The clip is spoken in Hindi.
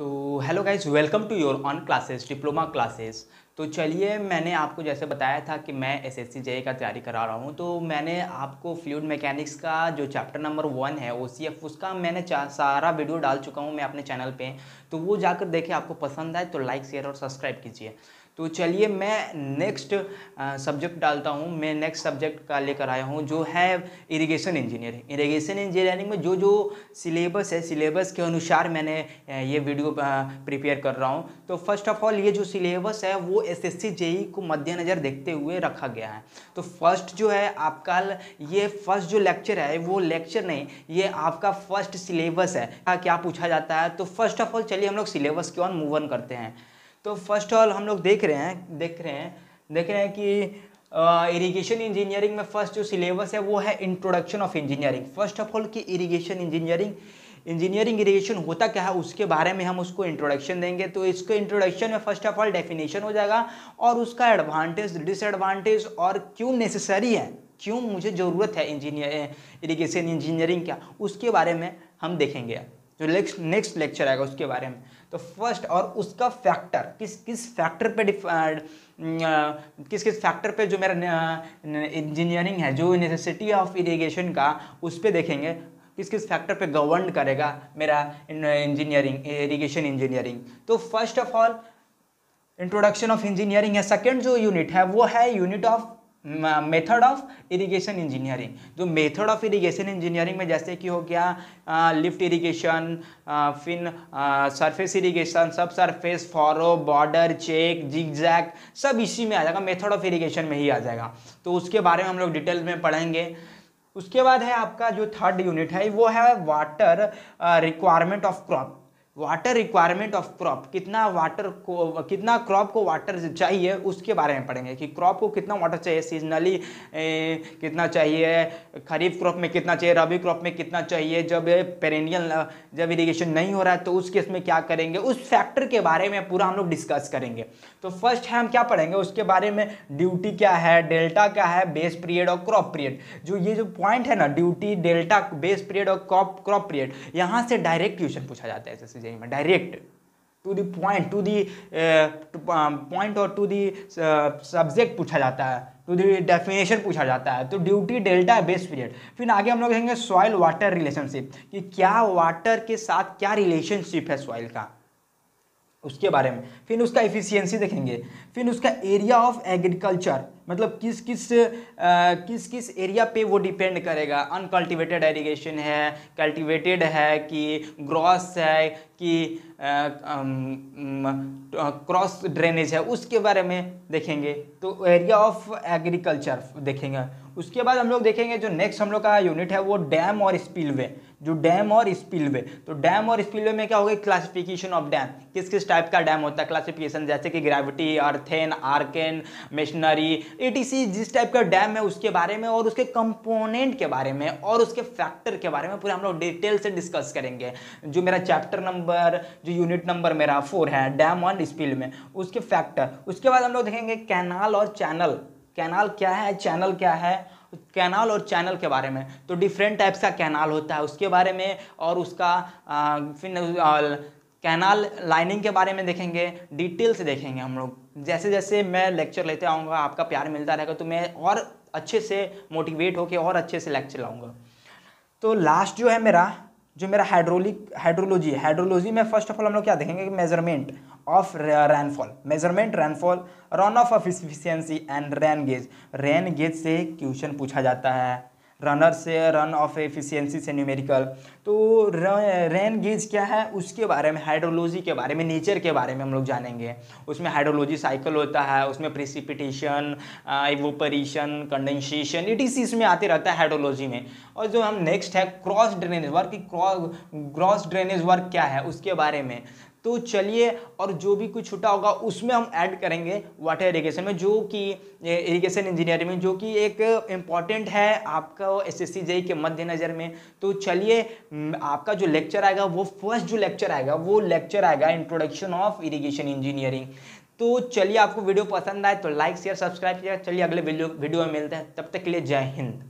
तो hello guys welcome to your on classes diploma classes तो चलिए मैंने आपको जैसे बताया था कि मैं एस एस का तैयारी करा रहा हूँ तो मैंने आपको फ्लूड मैकेनिक्स का जो चैप्टर नंबर वन है ओ उसका मैंने सारा वीडियो डाल चुका हूँ मैं अपने चैनल पर तो वो जाकर देखें आपको पसंद आए तो लाइक शेयर और सब्सक्राइब कीजिए तो चलिए मैं नेक्स्ट सब्जेक्ट डालता हूँ मैं नेक्स्ट सब्जेक्ट का लेकर आया हूँ जो है इरिगेशन इंजीनियरिंग इरिगेशन इंजीनियरिंग में जो जो सिलेबस है सिलेबस के अनुसार मैंने ये वीडियो प्रिपेयर कर रहा हूँ तो फर्स्ट ऑफ ऑल ये जो सिलेबस है वो E को एसएससी जेई को मद्देनज़र देखते हुए रखा गया है तो फर्स्ट जो है आपका ये फर्स्ट जो लेक्चर है वो लेक्चर नहीं ये आपका फर्स्ट सिलेबस है क्या पूछा जाता है तो फर्स्ट ऑफ ऑल चलिए हम लोग सिलेबस की ओर मूव ऑन करते हैं तो फर्स्ट ऑल हम लोग देख रहे हैं देख रहे हैं देख रहे हैं कि इरिगेशन इंजीनियरिंग में फर्स्ट जो सिलेबस है वो है introduction of engineering first of all की इरिगेशन इंजीनियरिंग इंजीनियरिंग इरीगेशन होता क्या है उसके बारे में हम उसको इंट्रोडक्शन देंगे तो इसके इंट्रोडक्शन में फर्स्ट ऑफ ऑल डेफिनेशन हो जाएगा और उसका एडवांटेज डिसएडवांटेज और क्यों नेसेसरी है क्यों मुझे ज़रूरत है इंजीनियर इरीगेशन इंजीनियरिंग का उसके बारे में हम देखेंगे जो नेक्स्ट नेक्स्ट लेक्चर आएगा उसके बारे में तो फर्स्ट और उसका फैक्टर किस किस फैक्टर पे किस किस फैक्टर पे जो मेरा इंजीनियरिंग है जो नेसेसिटी ऑफ इरीगेशन का उस पर देखेंगे किस किस फैक्टर पे गवर्न करेगा मेरा इंजीनियरिंग इरिगेशन इंजीनियरिंग तो first of all introduction of engineering है सेकेंड जो यूनिट है वो है unit of method of irrigation engineering जो मेथड ऑफ इरिगेशन इंजीनियरिंग में जैसे कि हो गया लिफ्ट इरिगेशन फिन surface irrigation subsurface furrow border check zigzag सब इसी में आ जाएगा मेथड ऑफ इरिगेशन में ही आ जाएगा तो उसके बारे में हम लोग डिटेल में पढ़ेंगे उसके बाद है आपका जो थर्ड यूनिट है वो है water requirement of crop water requirement of crop कितना वाटर को कितना क्रॉप को वाटर चाहिए उसके बारे में पढ़ेंगे कि क्रॉप को कितना वाटर चाहिए सीजनली कितना चाहिए खरीफ क्रॉप में कितना चाहिए रबी क्रॉप में कितना चाहिए जब पेरेनियल जब इरीगेशन नहीं हो रहा है तो उस केस में क्या करेंगे उस फैक्टर के बारे में पूरा हम लोग डिस्कस करेंगे तो फर्स्ट है हम क्या पढ़ेंगे उसके बारे में ड्यूटी क्या है डेल्टा क्या है बेस पीरियड और क्रॉप पीरियड जो ये जो पॉइंट है ना ड्यूटी डेल्टा बेस पीरियड और क्रॉप क्रॉप पीरियड यहाँ से डायरेक्ट क्वेश्चन पूछा जाता है जैसे रेंज मैं direct to the point to the point और टू दी सब्जेक्ट पूछा जाता है टू दी डेफिनेशन पूछा जाता है तो ड्यूटी डेल्टा बेस पीरियड फिर आगे हम लोग देखेंगे सॉइल वाटर रिलेशनशिप कि क्या वाटर के साथ क्या रिलेशनशिप है सॉइल का उसके बारे में फिर उसका एफिशिएंसी देखेंगे फिर उसका एरिया ऑफ एग्रीकल्चर मतलब किस किस आ, किस किस एरिया पे वो डिपेंड करेगा अनकल्टिवेटेड एरीगेशन है कल्टिवेटेड है कि ग्रॉस है कि क्रॉस ड्रेनेज है उसके बारे में देखेंगे तो एरिया ऑफ एग्रीकल्चर देखेंगे उसके बाद हम लोग देखेंगे जो नेक्स्ट हम लोग का यूनिट है वो डैम और स्पिलवे जो डैम और स्पिलवे तो डैम और स्पिलवे में क्या होगा क्लासिफिकेशन ऑफ डैम किस किस टाइप का डैम होता है क्लासिफिकेशन जैसे कि ग्रेविटी अर्थेन आर्केन मशीनरी एटीसी जिस टाइप का डैम है उसके बारे में और उसके कंपोनेंट के बारे में और उसके फैक्टर के बारे में पूरे हम लोग डिटेल से डिस्कस करेंगे जो मेरा चैप्टर नंबर जो यूनिट नंबर मेरा फोर है डैम ऑन स्पील में उसके फैक्टर उसके बाद हम लोग देखेंगे कैनाल और चैनल कैनाल क्या है चैनल क्या है कैनाल और चैनल के बारे में तो डिफरेंट टाइप्स का कैनाल होता है उसके बारे में और उसका आ, फिर कैनाल लाइनिंग के बारे में देखेंगे डिटेल से देखेंगे हम लोग जैसे जैसे मैं लेक्चर लेते आऊँगा आपका प्यार मिलता रहेगा तो मैं और अच्छे से मोटिवेट होकर और अच्छे से लेक्चर लाऊँगा तो लास्ट जो है मेरा जो मेरा हाइड्रोलिक हाइड्रोलॉजी हाइड्रोलॉजी में फर्स्ट ऑफ ऑल हम लोग क्या देखेंगे कि measurement of rainfall measurement rainfall run off off efficiency and rain gauge rain gauge से क्वेश्चन पूछा जाता है रनर से रन ऑफ एफिशिएंसी से न्यूमेरिकल तो रेन गेज क्या है उसके बारे में हाइड्रोलॉजी के बारे में नेचर के बारे में हम लोग जानेंगे उसमें हाइड्रोलॉजी साइकिल होता है उसमें प्रिसिपिटेशन एवोपरेशन कंडेंसेशन ई इसमें आते रहता है हाइड्रोलॉजी में और जो हम नेक्स्ट है cross drainage work cross cross drainage work क्या है उसके बारे में तो चलिए और जो भी कुछ छुटा होगा उसमें हम ऐड करेंगे वाटर इरीगेशन में जो कि इरीगेशन इंजीनियरिंग में जो कि एक इम्पॉर्टेंट है आपका एस एस जेई के मद्देनज़र में तो चलिए आपका जो लेक्चर आएगा वो फर्स्ट जो लेक्चर आएगा वो लेक्चर आएगा इंट्रोडक्शन ऑफ इरीगेशन इंजीनियरिंग तो चलिए आपको वीडियो पसंद आए तो लाइक शेयर सब्सक्राइब किया चलिए अगले वीडियो में मिलते हैं तब तक के लिए जय हिंद